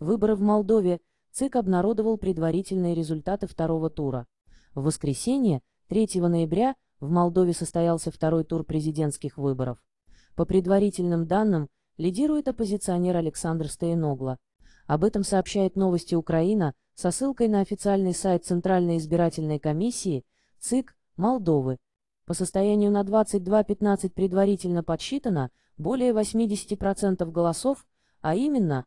Выборы в Молдове ЦИК обнародовал предварительные результаты второго тура. В воскресенье, 3 ноября, в Молдове состоялся второй тур президентских выборов. По предварительным данным, лидирует оппозиционер Александр Стоеногло. Об этом сообщает «Новости Украина» со ссылкой на официальный сайт Центральной избирательной комиссии ЦИК Молдовы. По состоянию на 22.15 предварительно подсчитано более 80% голосов, а именно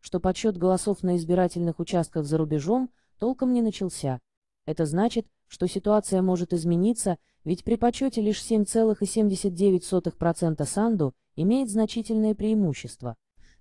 что подсчет голосов на избирательных участках за рубежом толком не начался. Это значит, что ситуация может измениться, ведь при подсчете лишь 7,79% Санду имеет значительное преимущество.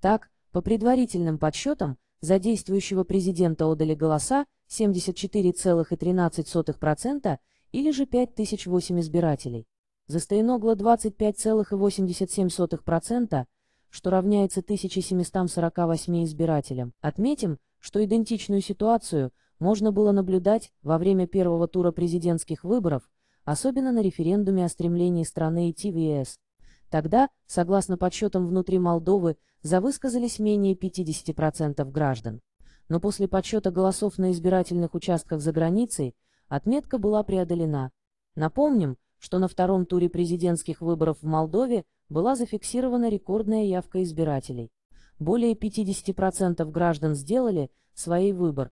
Так, по предварительным подсчетам, за действующего президента отдали голоса 74,13% или же 5008 избирателей. За Стейногла 25,87%, что равняется 1748 избирателям. Отметим, что идентичную ситуацию можно было наблюдать во время первого тура президентских выборов, особенно на референдуме о стремлении страны идти в ЕС. Тогда, согласно подсчетам внутри Молдовы, завысказались менее 50% граждан. Но после подсчета голосов на избирательных участках за границей отметка была преодолена. Напомним, что на втором туре президентских выборов в Молдове была зафиксирована рекордная явка избирателей. Более 50% граждан сделали свой выбор,